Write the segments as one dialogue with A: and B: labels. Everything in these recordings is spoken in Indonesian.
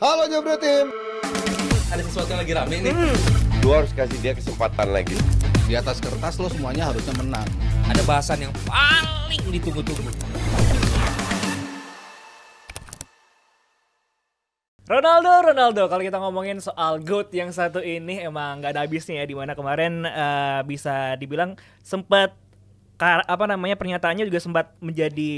A: Halo Jobro Tim. Ada sesuatu yang lagi rame nih. Hmm. Gue harus kasih dia kesempatan lagi. Di atas kertas lo semuanya harusnya menang. Ada bahasan yang paling
B: ditunggu-tunggu.
C: Ronaldo, Ronaldo. Kalau kita ngomongin soal good yang satu ini emang nggak ada habisnya ya. Dimana kemarin uh, bisa dibilang sempat apa namanya pernyataannya juga sempat menjadi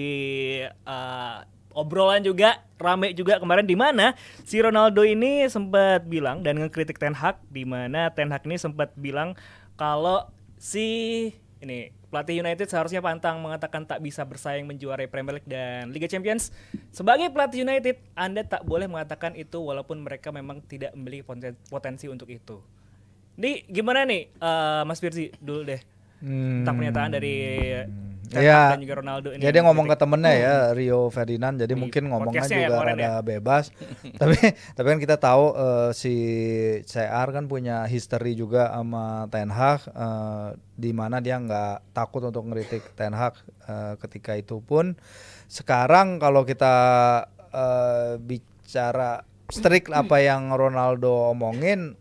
C: uh, obrolan juga rame juga kemarin di mana si Ronaldo ini sempat bilang dan ngekritik Ten Hag di mana Ten Hag ini sempat bilang kalau si ini pelatih United seharusnya pantang mengatakan tak bisa bersaing menjuarai Premier League dan Liga Champions. Sebagai pelatih United, Anda tak boleh mengatakan itu walaupun mereka memang tidak memiliki potensi untuk itu. Ini gimana nih, uh, Mas Firzi dulu deh hmm. tentang pernyataan dari ya. dan iya. juga Ronaldo
D: ini. Jadi ngomong ke temennya ya hmm. Rio Ferdinand, jadi Di mungkin ngomongnya juga ya, ada ya. bebas. tapi tapi kan kita tahu uh, si CR kan punya history juga sama Ten Hag, uh, di mana dia nggak takut untuk ngeritik Ten Hag uh, ketika itu pun. Sekarang kalau kita uh, bicara strik apa yang Ronaldo omongin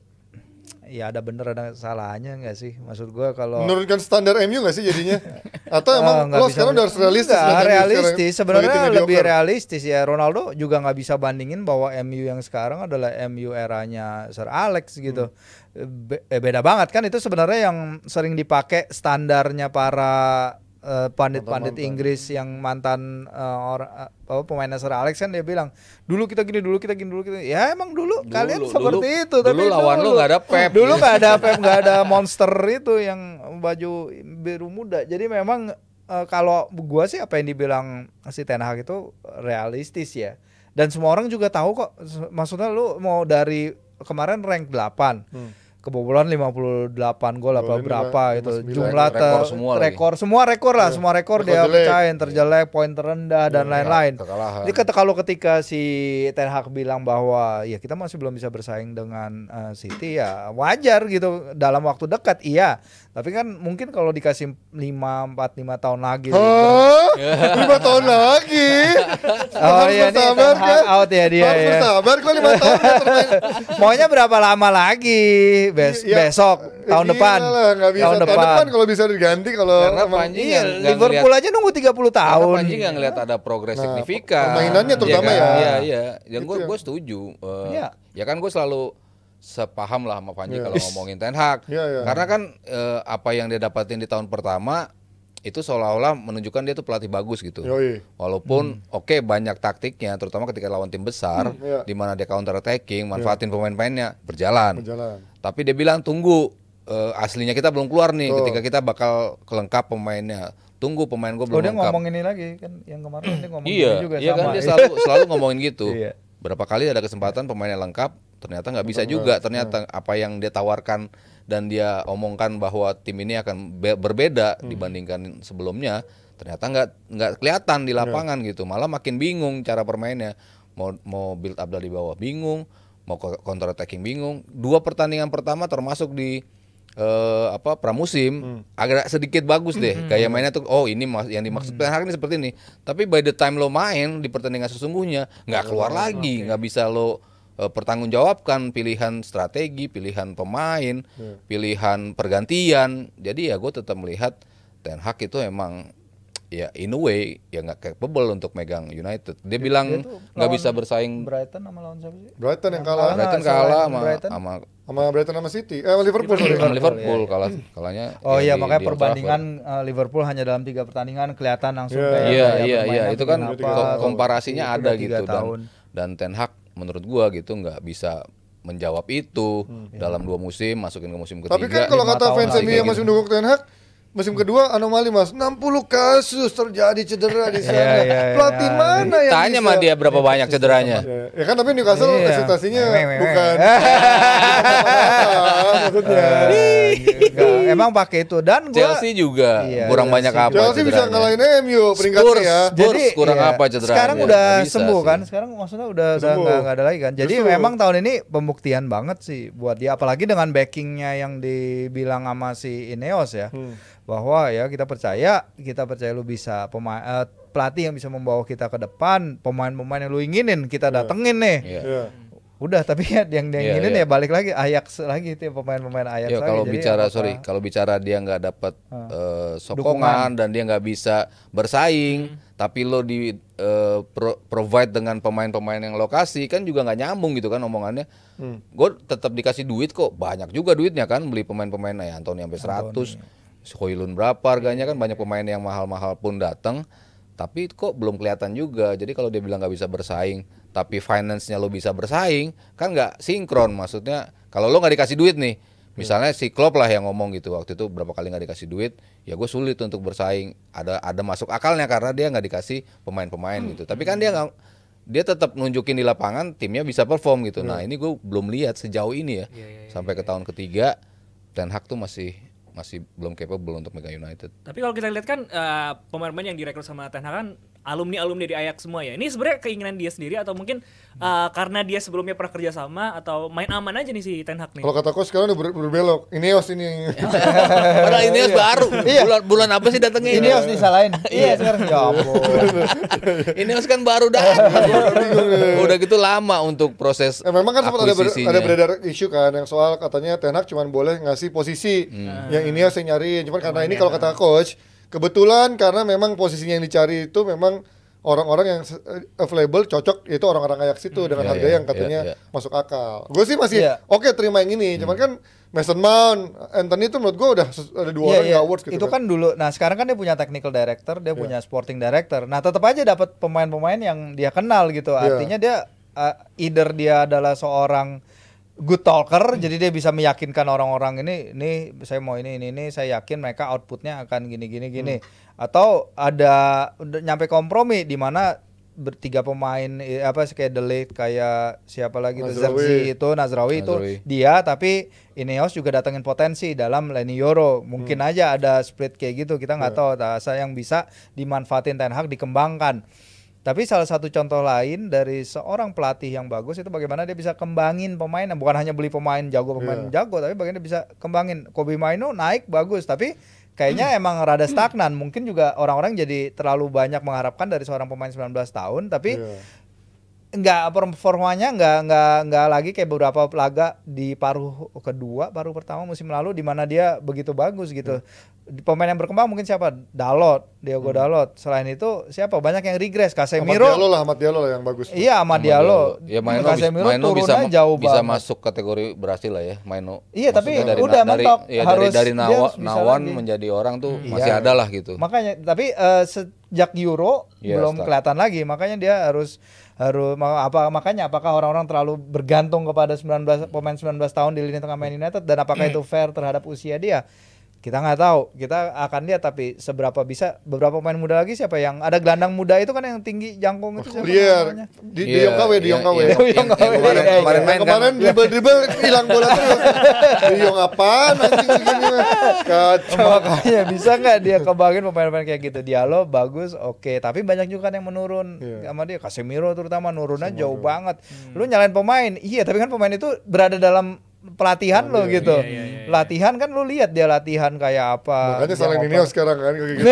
D: ya ada bener ada salahnya nggak sih maksud gue kalau menurunkan standar
B: MU nggak sih jadinya atau emang oh, lo sekarang udah harus realistis enggak, realistis sebenarnya lebih
D: realistis ya Ronaldo juga nggak bisa bandingin bahwa MU yang sekarang adalah MU eranya Sir Alex gitu hmm. Be eh, beda banget kan itu sebenarnya yang sering dipakai standarnya para Eh, pandit-pandit uh, pandit Inggris yang mantan uh, or, uh, eh, pemainnya Sir Alex kan dia bilang dulu kita gini dulu kita gini dulu kita ya emang dulu, dulu kalian seperti dulu, itu tapi dulu lawan dulu, lu nggak ada Pep dulu nggak ada Pep nggak ada monster itu yang baju biru muda jadi memang uh, kalau gua sih apa yang dibilang si Ten Hag itu realistis ya dan semua orang juga tahu kok maksudnya lu mau dari kemarin rank 8 hmm kebobolan 58 gol apa berapa gitu. Jumlah ter semua rekor, semua rekor lah, yeah. semua rekor, rekor dia pecahin terjelek, iya. poin terendah dan iya, lain-lain. Jadi ketika kalau ketika si Ten Hag bilang bahwa ya kita masih belum bisa bersaing dengan uh, City ya wajar gitu dalam waktu dekat iya. Tapi kan mungkin kalau dikasih 5 4 5 tahun lagi. Gitu. Hah? 5 iya. tahun lagi. oh Harus iya nih kan? out ya dia Harus ya. bersabar kok 5 tahun. Kan? Maunya berapa lama lagi? Bes ya, besok tahun iyalah, depan.
B: Lah, gak bisa. Tahun, depan, depan kalau bisa diganti kalau Karena Panji iya, Liverpool ngeliat, aja nunggu 30 tahun. Panji nggak iya. ngelihat ada progres nah, signifikan. Permainannya terutama ya. Iya Kan? Ya. Iya, iya. Yang gue gitu. gue
A: setuju. Uh, ya. ya kan gue selalu sepaham lah sama Panji yeah. kalau ngomongin Ten Hag. Yeah, yeah. Karena kan e, apa yang dia dapatin di tahun pertama itu seolah-olah menunjukkan dia tuh pelatih bagus gitu. Yoi. Walaupun hmm. oke okay, banyak taktiknya, terutama ketika lawan tim besar, hmm, yeah. di mana dia counter attacking, iya. manfaatin yeah. pemain-pemainnya berjalan. berjalan. Tapi dia bilang tunggu e, aslinya kita belum keluar nih, so. ketika kita bakal kelengkap pemainnya. Tunggu pemain gue oh, belum lengkap dia lengkap. ngomong
D: ini lagi kan yang kemarin dia ngomong iya, juga iya kan, sama. kan dia ya. selalu selalu
A: ngomongin gitu. Iya. Berapa kali ada kesempatan pemainnya lengkap, ternyata nggak bisa juga ternyata apa yang dia tawarkan dan dia omongkan bahwa tim ini akan be berbeda hmm. dibandingkan sebelumnya ternyata nggak nggak kelihatan di lapangan gitu malah makin bingung cara permainnya mau mau build up dari bawah bingung mau counter attacking bingung dua pertandingan pertama termasuk di uh, apa pramusim hmm. agak sedikit bagus deh hmm. kayak mainnya tuh oh ini yang dimaksud hmm. hari ini seperti ini tapi by the time lo main di pertandingan sesungguhnya nggak keluar oh, lagi nggak okay. bisa lo Eh, pertanggungjawabkan pilihan strategi, pilihan pemain, hmm. pilihan pergantian. Jadi ya gue tetap melihat Ten Hag itu emang ya in a way ya nggak capable untuk megang United. Dia, dia bilang nggak bisa bersaing.
B: Brighton sama lawan siapa sih? Brighton yang
A: kalah. Brighton kalah sama sama
B: sama Brighton sama City. Eh Liverpool. Liverpool, Liverpool iya,
A: iya. kalah kalahnya. Oh iya makanya di perbandingan
D: Trafford. Ya. Eh, Liverpool hanya dalam tiga pertandingan kelihatan langsung yeah. Iya, kayak Iya iya iya itu kan komparasinya ada gitu tahun.
A: dan dan Ten Hag menurut gua gitu nggak bisa menjawab itu hmm. dalam dua musim masukin ke musim ketiga. Tapi kan kalau kata fans MU yang masih gitu.
B: mendukung Ten Hag Musim kedua anomali mas, 60 kasus terjadi cedera di sana. yeah, yeah, iya. Pelatih yeah. mana yang Tanya sama dia berapa
A: iya, banyak iya. cederanya.
B: Ya kan tapi Newcastle yeah. ekspektasinya bukan. bukan maksudnya.
D: Iya, emang pakai itu dan gua Chelsea juga iya, kurang Chelsea. Iya banyak apa Chelsea bisa ngalahin MU peringkatnya ya jadi kurang iya, apa cedera sekarang udah sembuh sih. kan sekarang maksudnya udah udah nggak ada lagi kan jadi Justru. memang tahun ini pembuktian banget sih buat dia apalagi dengan backingnya yang dibilang sama si Ineos ya hmm. bahwa ya kita percaya kita percaya lu bisa pemain uh, eh, pelatih yang bisa membawa kita ke depan pemain-pemain yang lu inginin kita iya. datengin yeah. nih yeah. Yeah udah tapi ya yang yang iya, yeah, ini yeah. ya balik lagi ayak lagi itu ya pemain-pemain ayak yeah, kalau jadi bicara sorry
A: kalau bicara dia nggak dapat uh, uh, sokongan Dukungan. dan dia nggak bisa bersaing hmm. tapi lo di uh, pro provide dengan pemain-pemain yang lokasi kan juga nggak nyambung gitu kan omongannya hmm. gue tetap dikasih duit kok banyak juga duitnya kan beli pemain-pemain nah ya Antoni sampai 100 Antoni. Hoylun berapa harganya kan iya, iya, banyak pemain yang mahal-mahal pun datang tapi kok belum kelihatan juga jadi kalau dia bilang nggak bisa bersaing tapi finance-nya lo bisa bersaing, kan nggak sinkron. Maksudnya kalau lo nggak dikasih duit nih, misalnya si Klopp lah yang ngomong gitu waktu itu berapa kali nggak dikasih duit, ya gue sulit untuk bersaing. Ada ada masuk akalnya karena dia nggak dikasih pemain-pemain gitu. Tapi kan dia nggak dia tetap nunjukin di lapangan timnya bisa perform gitu. Hmm. Nah ini gue belum lihat sejauh ini ya, iya, iya, iya, sampai ke tahun ketiga dan Hak tuh masih masih belum capable untuk Mega United.
C: Tapi kalau kita lihat kan uh, pemain-pemain yang direkrut sama Ten Hag kan alumni alumni di Ajax semua ya. Ini sebenarnya keinginan dia sendiri atau mungkin uh, karena dia sebelumnya pernah kerja sama atau main aman aja nih si Ten Hag nih. Kalau
B: kata kau sekarang udah ber berbelok. Ineos ini. Padahal Ineos baru. Iya. bulan bulan apa sih datangnya? Ineos salahin iya. iya sekarang. Ya Ineos kan baru dah
A: udah gitu lama untuk proses.
B: ya, memang kan sempat ada, ber ada beredar isu kan yang soal katanya Ten Hag cuma boleh ngasih posisi hmm. yang Ineos yang nyari. cuma karena ini ya. kalau kata coach Kebetulan karena memang posisinya yang dicari itu memang orang-orang yang eh, available cocok itu orang-orang kayak situ hmm, dengan yeah, harga yeah, yang katanya yeah, yeah. masuk akal. Gue sih masih yeah. oke okay, terima yang ini, hmm. cuman kan Mason Mount, Anthony itu menurut gue udah ada dua yeah, orang yeah. awards iya. gitu. Itu
D: kan. kan dulu. Nah sekarang kan dia punya technical director, dia yeah. punya sporting director. Nah tetap aja dapat pemain-pemain yang dia kenal gitu. Iya. Artinya yeah. dia uh, either dia adalah seorang good talker hmm. jadi dia bisa meyakinkan orang-orang ini ini saya mau ini ini ini saya yakin mereka outputnya akan gini gini gini hmm. atau ada nyampe kompromi di mana bertiga pemain apa sih kayak Delit kayak siapa lagi Nazrawi. itu Nazrawi, Nazrawi itu dia tapi Ineos juga datengin potensi dalam Leni Yoro mungkin hmm. aja ada split kayak gitu kita nggak yeah. tahu saya yang bisa dimanfaatin Ten Hag dikembangkan tapi salah satu contoh lain dari seorang pelatih yang bagus itu bagaimana dia bisa kembangin pemain, bukan hanya beli pemain jago pemain yeah. jago, tapi bagaimana dia bisa kembangin. Kobe Maino naik bagus, tapi kayaknya hmm. emang rada stagnan. Mungkin juga orang-orang jadi terlalu banyak mengharapkan dari seorang pemain 19 tahun, tapi yeah. nggak performanya enggak enggak enggak lagi kayak beberapa laga di paruh kedua, paruh pertama musim lalu di mana dia begitu bagus gitu. Yeah pemain yang berkembang mungkin siapa? Dalot, Diogo hmm. Dalot. Selain itu siapa? Banyak yang regress. Casemiro. Ahmad Diallo lah,
B: Ahmad Diallo lah yang
D: bagus. Iya, Ahmad Diallo. Ya Maino, Casemiro Maino bisa jauh bisa masuk
A: kategori berhasil lah ya, Maino. Iya, tapi dari, udah dari, mentok. Ya, harus dari, dari nawa, Nawan lagi. menjadi orang tuh hmm. masih iya. ada lah gitu.
D: Makanya tapi uh, sejak Euro yeah, belum start. kelihatan lagi, makanya dia harus harus apa makanya apakah orang-orang terlalu bergantung kepada 19 pemain 19 tahun di lini tengah Man United dan apakah hmm. itu fair terhadap usia dia? kita nggak tahu kita akan lihat tapi seberapa bisa beberapa pemain muda lagi siapa yang ada gelandang muda itu kan yang tinggi jangkung itu siapa yeah. di, di iya, Yongkawe di iya, Yongkawe iya. kemarin kemarin, main kan? kemarin dribel dribel hilang bola terus
B: di Yong apa nanti begini
D: kacau makanya bisa nggak dia kebagian pemain-pemain kayak gitu lo bagus oke tapi banyak juga kan yang menurun sama dia Casemiro terutama nurunnya jauh banget hmm. lu nyalain pemain iya tapi kan pemain itu berada dalam pelatihan oh, lo iya, iya, gitu. Iya, iya, iya. Latihan kan lu lihat dia latihan kayak apa. Makanya saling ini sekarang kan kayak gitu.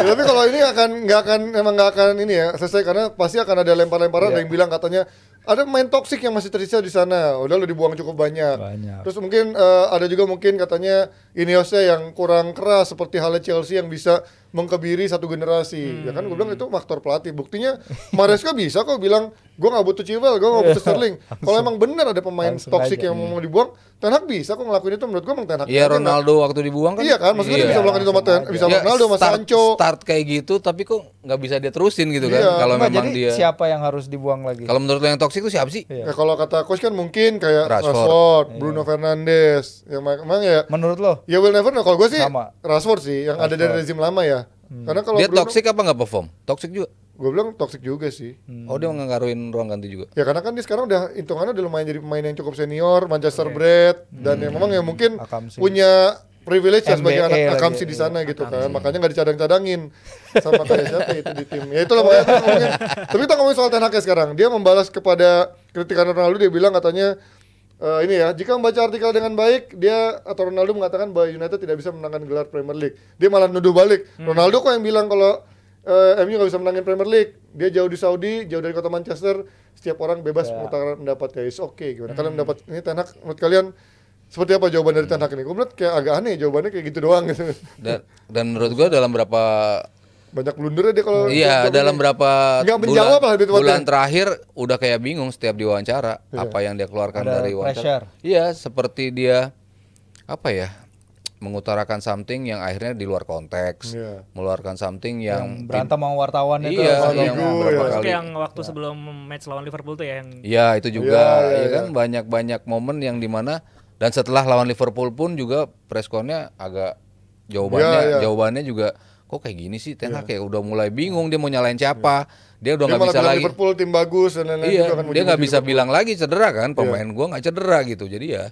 B: ya, tapi kalau ini akan nggak akan emang nggak akan ini ya selesai karena pasti akan ada lempar-lemparan yeah. ada iya. yang bilang katanya ada main toksik yang masih tersisa di sana. Udah lu dibuang cukup banyak. banyak. Terus mungkin uh, ada juga mungkin katanya ini Ineosnya yang kurang keras seperti halnya Chelsea yang bisa mengkebiri satu generasi. Hmm. Ya kan gue bilang itu hmm. faktor pelatih. Buktinya Maresca bisa kok bilang gue nggak butuh Chilwell, gue nggak butuh Sterling. Kalau emang benar ada pemain toksik yang mau dibuang, Ten Hag bisa kok ngelakuin itu menurut gue emang Ten Hag. Iya Ronaldo
A: kan? waktu dibuang kan. Iya kan, maksudnya iya, dia bisa melakukan itu sama
B: Ten, bisa ya, Ronaldo sama
A: start, Sancho. Start
B: kayak gitu tapi kok
A: nggak bisa dia terusin gitu kan? iya, kan kalau memang dia. siapa
B: yang harus dibuang lagi? Kalau menurut lo yang toksik itu siapa sih? Iya. Ya, kalau kata coach kan mungkin kayak Rashford, Rashford iya. Bruno Fernandes. Yang emang ya Menurut lo? Ya will never know. Kalau gue sih Sama. Rashford sih yang Rashford. ada dari rezim lama ya. Hmm. Karena kalau Dia Bruno, toksik apa nggak perform? Toxic juga. Gue bilang toxic juga sih. Hmm. Oh dia mengaruhin ruang ganti juga. Ya karena kan dia sekarang udah hitungannya udah lumayan jadi pemain yang cukup senior, Manchester okay. Iya. dan hmm. yang memang ya mungkin punya privilege ya sebagai anak akamsi di sana gitu kan. Makanya nggak dicadang-cadangin sama kayak siapa itu di tim. Ya itulah makanya ngomongnya. Tapi kita ngomongin soal Ten ya sekarang. Dia membalas kepada kritikan Ronaldo dia bilang katanya Uh, ini ya, jika membaca artikel dengan baik, dia atau Ronaldo mengatakan bahwa United tidak bisa menangkan gelar Premier League. Dia malah nuduh balik. Hmm. Ronaldo kok yang bilang kalau uh, eh, MU nggak bisa menangin Premier League. Dia jauh di Saudi, jauh dari kota Manchester. Setiap orang bebas yeah. mengutarakan pendapatnya. Is oke, okay, gimana? Hmm. Kalian mendapat ini tenak menurut kalian seperti apa jawaban dari Tanah ini? Gue melihat kayak agak aneh jawabannya kayak gitu doang gitu. Dan,
A: dan menurut gue dalam berapa banyak
B: blunder dia kalau iya dalam berapa menjawab bulan, lah bulan terakhir
A: udah kayak bingung setiap diwawancara iya. apa yang dia keluarkan Ada dari wawancara iya seperti dia apa ya mengutarakan something yang akhirnya di luar konteks yeah. meluarkan something yang, yang berantem
D: sama wartawan
A: itu iya, yang yang, iya. kali
C: yang waktu ya. sebelum match lawan Liverpool tuh ya yang iya itu juga yeah, yeah, ya kan
A: iya. banyak-banyak momen yang dimana dan setelah lawan Liverpool pun juga preskonnya agak jawabannya yeah, yeah. jawabannya juga kok kayak gini sih Ten Hag ya. ya udah mulai bingung dia mau nyalain siapa. Ya. Dia udah nggak bisa lagi.
B: Liverpool tim bagus dan lain-lain iya, kan Dia nggak bisa
A: Liverpool. bilang lagi cedera kan ya. pemain yeah. gua nggak cedera gitu. Jadi ya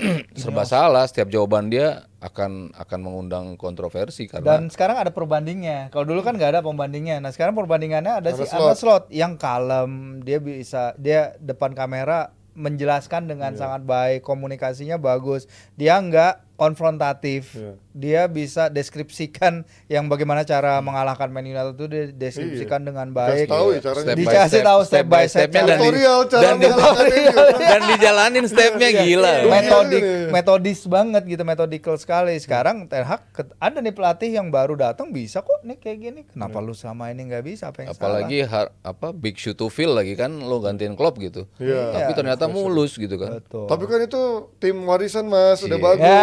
A: serba ya. salah setiap jawaban dia akan akan mengundang kontroversi karena dan
D: sekarang ada perbandingnya kalau dulu kan nggak ada pembandingnya nah sekarang perbandingannya ada, ada si slot. slot yang kalem dia bisa dia depan kamera menjelaskan dengan yeah. sangat baik komunikasinya bagus dia nggak konfrontatif. Yeah. Dia bisa deskripsikan yang bagaimana cara mengalahkan Man United itu dia deskripsikan yeah. dengan baik. tahu ya caranya. Dikasih tahu step, step by stepnya step dan tutorial di, cara dan, tutorial, dan dijalanin stepnya iya. gila. Iya, Metodik, iya, metodis banget gitu, metodikal sekali. Sekarang Ten Hag ada nih pelatih yang baru datang bisa kok nih kayak gini. Kenapa yeah. lu sama ini nggak bisa? Apa yang Apalagi
A: salah? Har, apa big shoe to fill lagi kan lo gantiin klub gitu. Yeah. Tapi yeah. ternyata mulus gitu kan. Betul. Tapi
B: kan itu tim warisan Mas, udah bagus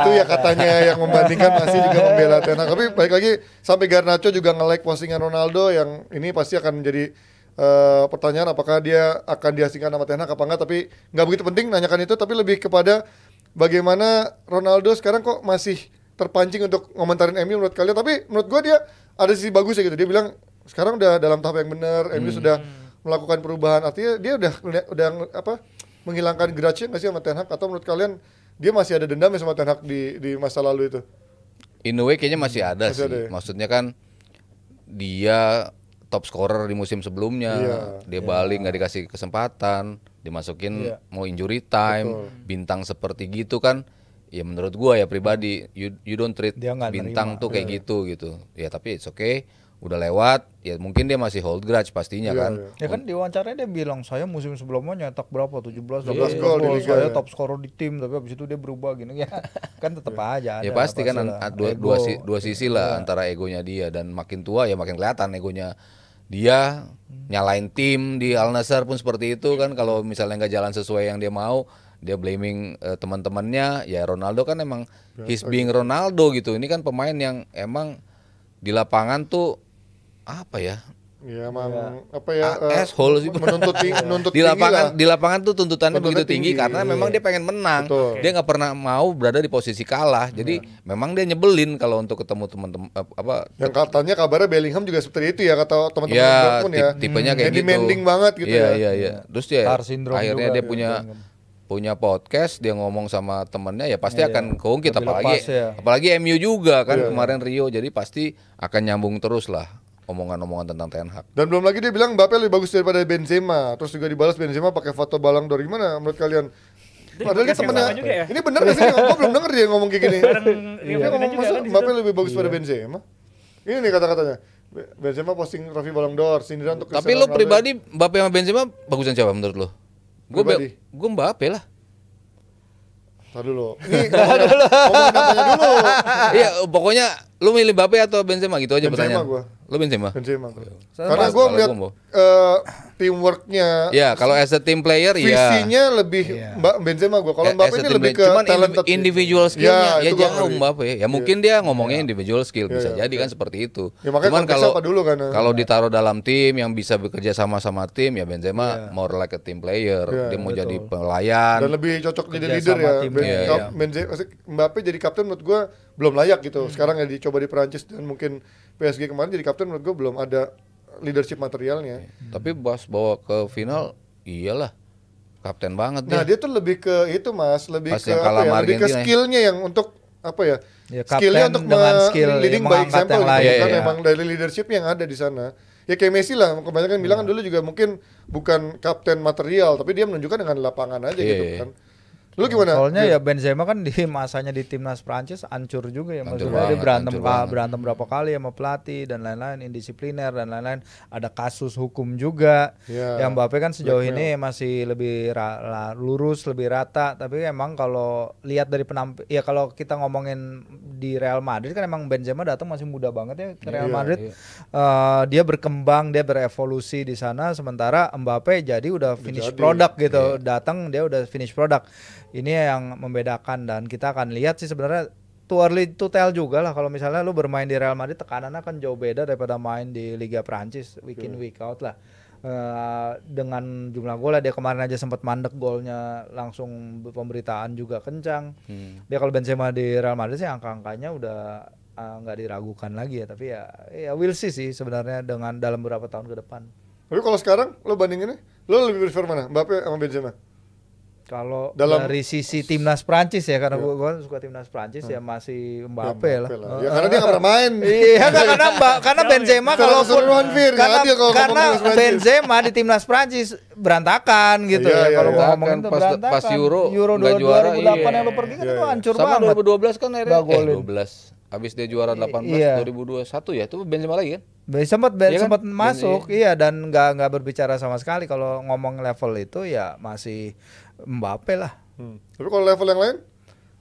B: itu ya katanya yang membandingkan masih juga membela Tena. Tapi baik lagi sampai Garnacho juga nge-like postingan Ronaldo yang ini pasti akan menjadi Uh, pertanyaan apakah dia akan diasingkan sama Ten Hag apa enggak tapi nggak begitu penting nanyakan itu tapi lebih kepada bagaimana Ronaldo sekarang kok masih terpancing untuk ngomentarin MU menurut kalian tapi menurut gue dia ada sisi bagus ya gitu dia bilang sekarang udah dalam tahap yang benar MU hmm. sudah melakukan perubahan artinya dia udah udah apa menghilangkan grudge nggak sih sama Ten Hag atau menurut kalian dia masih ada dendam ya sama Ten Hag di di masa lalu itu.
A: In a way kayaknya masih ada masih sih. Ada ya? Maksudnya kan dia top scorer di musim sebelumnya, iya, dia iya. balik nggak dikasih kesempatan, dimasukin iya. mau injury time, Betul. bintang seperti gitu kan. Ya menurut gua ya pribadi, you, you don't treat bintang nerima. tuh kayak iya. gitu gitu. Ya tapi it's okay udah lewat ya mungkin dia masih hold grudge pastinya yeah, kan yeah. ya kan
D: di wawancaranya dia bilang saya musim sebelumnya nyetak berapa 17 belas yeah. Iya, iya. gol saya yeah. top scorer di tim tapi abis itu dia berubah gini ya kan tetap yeah. aja ya pasti kan dua, dua,
A: dua sisi iya. lah antara egonya dia dan makin tua ya makin kelihatan egonya dia hmm. nyalain tim di Al Nassr pun seperti itu kan kalau misalnya nggak jalan sesuai yang dia mau dia blaming uh, teman-temannya ya Ronaldo kan emang ya, his oh being Ronaldo gitu ini kan pemain yang emang di lapangan tuh apa ya
B: Ya emang iya. ya. apa ya eh, asshole sih gitu. menuntut tinggi di lapangan di lapangan tuh tuntutannya Tuntutan begitu tinggi, tinggi karena iya. memang dia pengen menang. Betul. Dia nggak pernah
A: mau berada di posisi kalah. Jadi ya. memang dia nyebelin kalau untuk ketemu teman-teman eh, apa
B: yang katanya kabarnya Bellingham juga seperti itu ya kata teman-teman ya, ya. tipenya kayak gitu. demanding banget gitu iya, ya. Iya iya iya. Terus dia akhirnya dia punya
A: punya podcast dia ngomong sama temennya ya pasti iya, akan kongkit keungkit apalagi lepas, ya. apalagi MU juga kan iya, kemarin Rio jadi pasti akan nyambung terus lah omongan-omongan tentang Ten Hag.
B: Dan belum lagi dia bilang Mbappe lebih bagus daripada Benzema. Terus juga dibalas Benzema pakai foto Balang d'Or gimana menurut kalian?
C: Padahal dia temennya ya? Ini benar gak sih? Gue belum denger dia ngomong kayak gini Dia ngomong masa kan Mbappe lebih bagus iya. pada Benzema?
B: Ini nih kata-katanya Benzema posting Raffi Balang d'Or Sindiran untuk Tapi lo pribadi Mbappe sama Benzema
A: bagusan siapa menurut lo? Gue
B: gue Mbappe lah Tadi dulu.
A: Ini ngomong, ngomong dulu. Iya, pokoknya lu milih Mbappe atau Benzema gitu aja Benzema Benzema gua. Lo Benzema? Benzema. Sama Karena gue melihat
B: uh, teamworknya. Ya,
A: kalau as a team player visinya ya. Visinya
B: lebih ya. Mbak Benzema gue. Kalau ya, Mbappe ini lebih ke cuman gitu.
A: individual skillnya iya, ya, ya, ya jauh Mbappe. Ya mungkin dia ngomongnya iya. individual skill bisa iya. jadi kan seperti itu.
B: Ya, cuman kalau dulu kan. Kalau
A: ditaruh dalam tim yang bisa bekerja sama sama tim ya Benzema more like a team player. Dia mau jadi pelayan. Dan lebih cocok jadi leader ya.
B: Benzema Mbappe jadi kapten menurut gue belum layak gitu. Hmm. Sekarang ya dicoba di Prancis dan mungkin PSG kemarin jadi kapten menurut gue belum ada leadership materialnya.
A: Hmm. Tapi pas bawa ke final iyalah kapten banget Nah,
B: dia, dia tuh lebih ke itu Mas, lebih Pas ke apa ya, lebih ke ya. skillnya yang untuk apa ya? ya skillnya untuk dengan skill ya, leading by example gitu, Ya, kan ya. Iya, iya. emang dari leadership yang ada di sana. Ya kayak Messi lah, kebanyakan bilang kan dulu juga mungkin bukan kapten material, tapi dia menunjukkan dengan lapangan aja ya, gitu iya, kan.
D: Lu iya. gimana? Soalnya iya. ya Benzema kan di masanya di timnas Prancis hancur juga ya hancur maksudnya banget, dia berantem ka, ah, berantem berapa kali ya, sama pelatih dan lain-lain indisipliner dan lain-lain ada kasus hukum juga. Yeah. Yang Mbappe kan sejauh Black ini masih lebih lurus, lebih rata, tapi emang kalau lihat dari penamp ya kalau kita ngomongin di Real Madrid kan emang Benzema datang masih muda banget ya ke Real yeah, Madrid. Yeah. Iya. Uh, dia berkembang, dia berevolusi di sana sementara Mbappe jadi udah finish jadi. product gitu. Yeah. Datang dia udah finish product ini yang membedakan dan kita akan lihat sih sebenarnya too early to tell juga lah kalau misalnya lu bermain di Real Madrid tekanannya akan jauh beda daripada main di Liga Prancis week in iya. week out lah uh, dengan jumlah gol ya, dia kemarin aja sempat mandek golnya langsung pemberitaan juga kencang hmm. dia kalau Benzema di Real Madrid sih angka-angkanya udah eh, nggak uh, diragukan lagi ya tapi ya ya will see sih sebenarnya dengan
B: dalam beberapa tahun ke depan
D: tapi kalau sekarang lo
B: bandinginnya lo lebih prefer mana Mbappe sama Benzema kalau Dalam, dari
D: sisi timnas Prancis ya karena iya. gue suka timnas Prancis hmm. ya masih ya, Mbappe lah. lah. Ya, karena dia nggak pernah main. iya karena Mbak karena ya. Benzema kalaupun karena, karena Benzema di timnas Prancis berantakan gitu iya, ya. ya. Kalau iya, ngomongin itu pas,
A: Pas Euro, Euro 2008 ribu iya. yang lu pergi kan iya, itu iya. hancur Sama banget. Sama 2012 kan akhirnya. Eh, 12 habis dia juara 18 iya. 2021 iya. ya itu
D: Benzema lagi kan sempat ben, iya kan? sempat masuk ben, iya. iya dan nggak nggak berbicara sama sekali kalau ngomong level itu ya masih Mbappe lah. Hmm. Tapi kalau level yang lain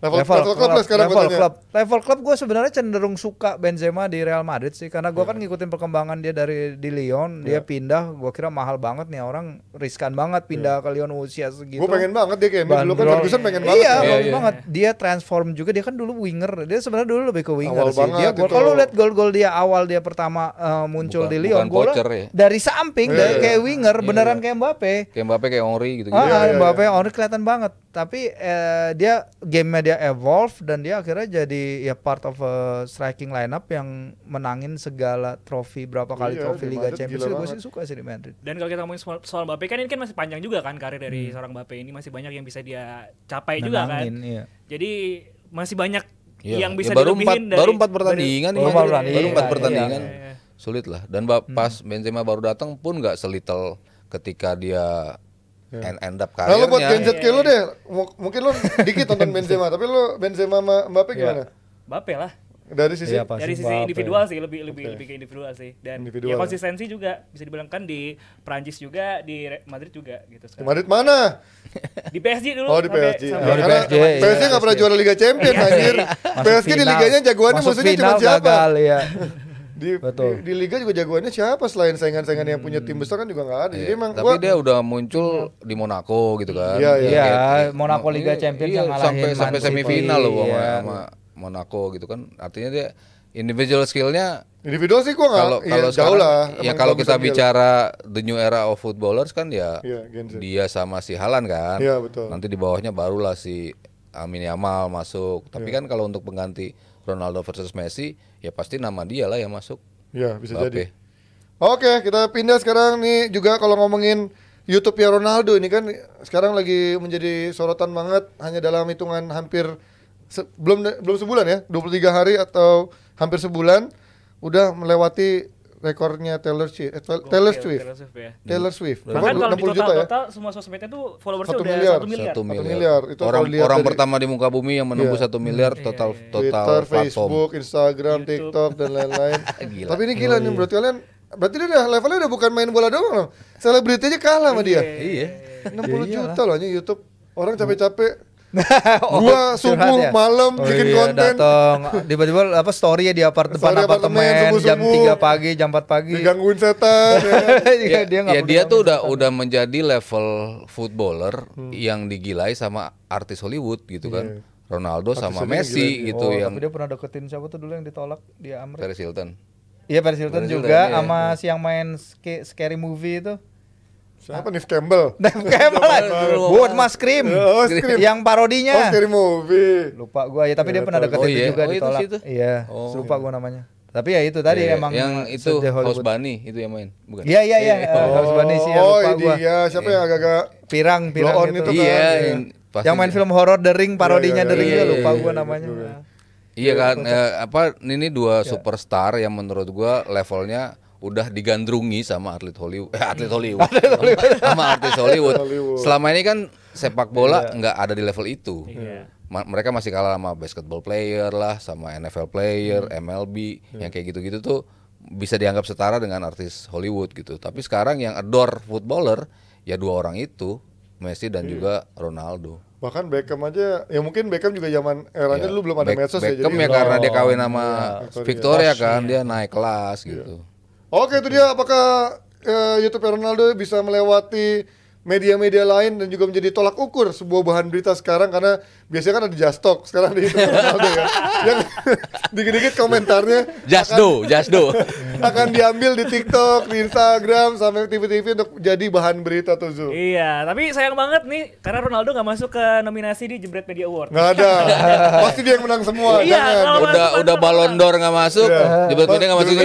D: Level, level, level club, club sekarang level club. Level club gue sebenarnya cenderung suka Benzema di Real Madrid sih karena gue yeah. kan ngikutin perkembangan dia dari di Lyon, yeah. dia iya. pindah, gue kira mahal banget nih orang riskan banget pindah yeah. ke Lyon
B: usia segitu. Gue pengen banget dia kayak dulu kan Ferguson pengen banget. Iya, pengen yeah. Iya. banget.
D: Dia transform juga, dia kan dulu winger. Dia sebenarnya dulu lebih ke winger awal sih. Dia kalau lihat gol-gol dia awal dia pertama uh, muncul bukan, di Lyon, gue ya. dari samping yeah, dari iya. kayak winger, yeah, beneran kayak Mbappe.
A: Kayak Mbappe kayak Henry gitu Ah, Mbappe
D: Henry kelihatan banget, tapi eh, dia game dia evolve dan dia akhirnya jadi ya part of a striking lineup yang menangin segala trofi berapa kali iya, trofi Liga Champions League gue sih suka
C: sih di Madrid. Dan kalau kita ngomongin soal, soal Mbappe kan ini kan masih panjang juga kan karir dari hmm. seorang Mbappe ini masih banyak yang bisa dia capai Menangin, juga kan. Iya. Jadi masih banyak iya. yang bisa ya, baru empat, dari baru empat pertandingan ya, baru, ya, baru empat pertandingan. Iya,
A: iya. Sulit lah dan hmm. pas hmm. Benzema baru datang pun nggak selitel ketika dia yeah. and end up karirnya. Lalu buat Gen Z kayak lu iya, deh,
B: iya. mungkin lu dikit nonton Benzema, tapi lu Benzema sama Mbappe iya. gimana? Mbappe lah. Dari sisi ya, dari sisi Mbappe. individual sih lebih lebih okay. lebih ke individual sih dan ya individual ya konsistensi
C: ya. juga bisa dibilang kan di Prancis juga di Madrid juga
B: gitu sekarang. Madrid mana? di PSG dulu. Oh di PSG. Sampai, oh, di PSG. Karena PSG, PSG ya, nggak pernah juara Liga Champions anjir. PSG di liganya jagoannya maksudnya cuma siapa? Gagal, ya. di, di liga juga jagoannya siapa selain saingan-saingan hmm. yang punya tim hmm. besar kan juga nggak ada. Iya. Jadi emang tapi gua, dia
A: udah muncul di Monaco gitu kan. Iya, iya. Ya, Monaco Liga iya, Champions iya, yang sampai sampai semifinal loh iya. sama, sama Monaco gitu kan. Artinya dia individual skillnya individual sih gua nggak kalau iya, kalau jauh lah ya kalau kita bicara lah. the new era of footballers kan ya, iya, dia sama si Halan kan Iya betul. nanti di bawahnya barulah si Amin Yamal masuk tapi iya. kan kalau untuk pengganti Ronaldo versus Messi, ya pasti nama dia lah yang masuk. Ya bisa Bape. jadi.
B: Oke, kita pindah sekarang nih juga kalau ngomongin YouTube ya Ronaldo ini kan sekarang lagi menjadi sorotan banget hanya dalam hitungan hampir se belum belum sebulan ya, 23 hari atau hampir sebulan udah melewati rekornya Taylor Swift. Eh, Taylor Taylor Swift. Taylor Swift ya. Taylor hmm. Swift. Hmm. Bahkan kalau di total, juta, ya?
C: total semua sosmednya tuh followersnya udah miliar. 1 miliar. 1 miliar.
B: 1 miliar. Itu orang orang dari... pertama di muka bumi yang menembus yeah. 1 miliar iya. total yeah, yeah, total Twitter, platform. Facebook, Instagram, YouTube. TikTok dan lain-lain. Tapi ini gila nih iya. berarti kalian berarti dia udah levelnya udah bukan main bola doang loh. Selebritinya kalah sama dia. Iya. 60 iya. ya juta loh YouTube. Orang capek-capek oh, gua subuh ya? malam oh, bikin iya, konten datang
D: tiba-tiba apa story ya di apart depan story apartemen, apartemen subuh, jam subuh, 3 pagi jam 4 pagi digangguin setan ya. ya, dia, ya, ya
A: dia tuh udah setan. udah menjadi level footballer hmm. yang digilai sama artis Hollywood gitu yeah. kan iya. Ronaldo artis sama Messi gila, gitu oh, yang tapi dia
D: pernah deketin siapa tuh dulu yang ditolak dia Amrik Paris Hilton Iya Paris Hilton Paris juga iya. sama iya. si yang main sc scary movie itu Siapa nih Campbell?
B: Nev Campbell. Buat Mas Krim. Oh, Yang parodinya. Oh, Krim Movie. Lupa
D: gua ya, tapi dia iya, pernah deketin oh, iya. juga oh, ditolak. Itu iya, oh. lupa iya. gua namanya. Tapi ya itu tadi yeah, emang yang itu House
A: Bunny itu yang main, bukan? Iya iya iya. Eh, House Bunny sih ya oh, lupa gua. Oh, iya,
B: siapa yang agak-agak pirang pirang gitu. Iya, kan? yang main
A: film horor The Ring parodinya The Ring lupa gua
D: namanya. Iya kan
A: apa ini dua superstar yang menurut gua levelnya udah digandrungi sama atlet Hollywood, eh, atlet Hollywood, sama artis Hollywood. Hollywood. Selama ini kan sepak bola yeah. nggak ada di level itu. Yeah. Ma mereka masih kalah sama basketball player lah, sama NFL player, MLB, hmm. hmm. yang kayak gitu-gitu tuh bisa dianggap setara dengan artis Hollywood gitu. Tapi sekarang yang adore footballer ya dua orang itu, Messi dan yeah. juga Ronaldo
B: bahkan Beckham aja ya mungkin Beckham juga zaman eranya ya, belum ada Be medsos ya, Beckham ya ya karena dia kawin sama ya, Victoria, Victoria kan iya. dia
A: naik kelas iya. gitu.
B: Oke itu dia apakah uh, YouTube Ronaldo bisa melewati media-media lain dan juga menjadi tolak ukur sebuah bahan berita sekarang karena biasanya kan ada just talk sekarang di itu ya yang dikit-dikit komentarnya just akan, do just do akan diambil di TikTok di Instagram sampai TV-TV untuk jadi bahan berita tuh Zul iya
C: tapi sayang banget nih karena Ronaldo nggak masuk ke nominasi di Jebret Media Award nggak ada
A: pasti
B: dia yang menang semua iya, jangan udah
A: udah Balon d'Or nggak masuk yeah. Jebret Media nggak masuk juga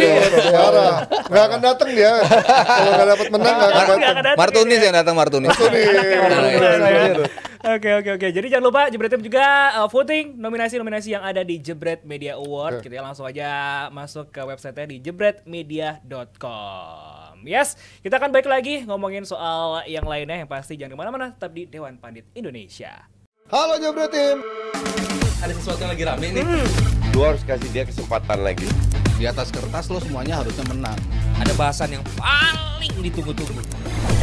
B: nggak akan datang dia kalau nggak dapat
A: menang nggak akan datang Martunis yang datang Martunis
C: Martunis iya, iya, iya. Oke oke oke. Jadi jangan lupa Jebret juga uh, voting nominasi-nominasi yang ada di Jebret Media Award. Kita langsung aja masuk ke websitenya di jebretmedia.com. Yes, kita akan balik lagi ngomongin soal yang lainnya yang pasti jangan kemana-mana tetap di Dewan Pandit Indonesia.
B: Halo Jebret Tim.
C: Ada sesuatu yang lagi rame nih. Hmm.
D: Lu harus kasih dia kesempatan lagi.
A: Di atas kertas lo semuanya
D: harusnya menang. Ada bahasan yang paling ditunggu-tunggu.